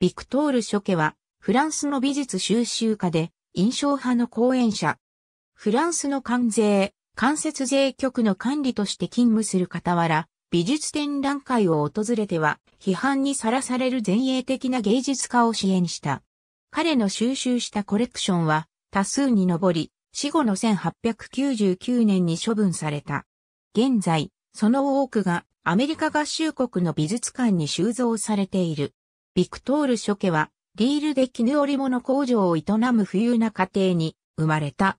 ビクトール・ショケは、フランスの美術収集家で、印象派の講演者。フランスの関税、関節税局の管理として勤務する傍ら、美術展覧会を訪れては、批判にさらされる前衛的な芸術家を支援した。彼の収集したコレクションは、多数に上り、死後の1899年に処分された。現在、その多くがアメリカ合衆国の美術館に収蔵されている。ビクトール諸家は、リールで絹織物工場を営む富裕な家庭に生まれた。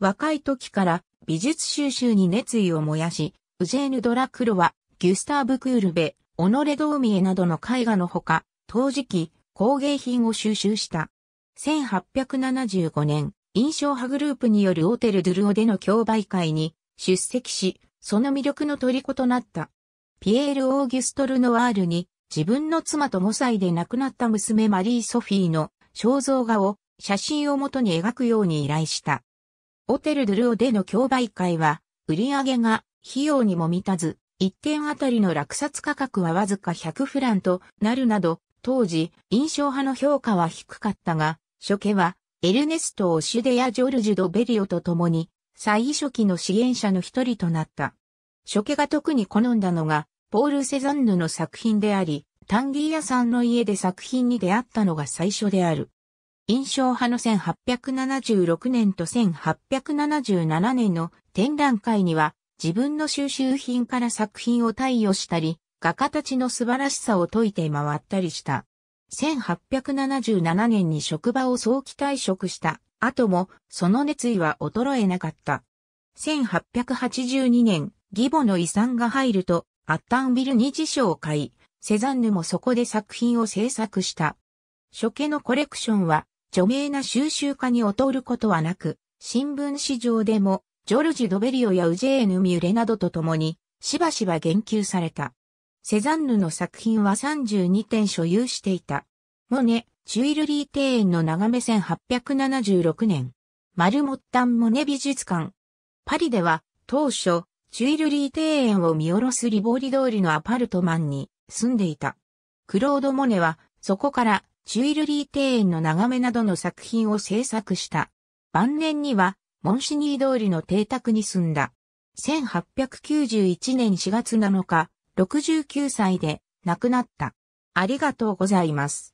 若い時から美術収集に熱意を燃やし、ウジェーヌ・ドラクロは、ギュスターブ・クールベ、オノレ・ドーミエなどの絵画のほか、陶磁器、工芸品を収集した。1875年、印象派グループによるオーテル・ドゥルオでの競売会に出席し、その魅力の虜となった。ピエール・オーギュストル・ノワールに自分の妻と5歳で亡くなった娘マリー・ソフィーの肖像画を写真をもとに描くように依頼した。オテル・ドゥルオでの競売会は、売り上げが費用にも満たず、1点あたりの落札価格はわずか100フランとなるなど、当時、印象派の評価は低かったが、初家は、エルネスト・オシュデやジョルジュ・ド・ベリオと共に、最初期の支援者の一人となった。初家が特に好んだのが、ポール・セザンヌの作品であり、タンギー屋さんの家で作品に出会ったのが最初である。印象派の1876年と1877年の展覧会には自分の収集品から作品を貸与したり、画家たちの素晴らしさを説いて回ったりした。1877年に職場を早期退職した後もその熱意は衰えなかった。1882年、義母の遺産が入るとアッタンビルに辞書を買い、セザンヌもそこで作品を制作した。初家のコレクションは、著名な収集家に劣ることはなく、新聞市場でも、ジョルジ・ドベリオやウジェーヌ・ミュレなどと共に、しばしば言及された。セザンヌの作品は32点所有していた。モネ、チュイルリー庭園の眺め1876年。マルモッタンモネ美術館。パリでは、当初、チュイルリー庭園を見下ろすリボーリ通りのアパルトマンに住んでいた。クロード・モネは、そこから、チュイルリー庭園の眺めなどの作品を制作した。晩年には、モンシニー通りの邸宅に住んだ。1891年4月7日、69歳で亡くなった。ありがとうございます。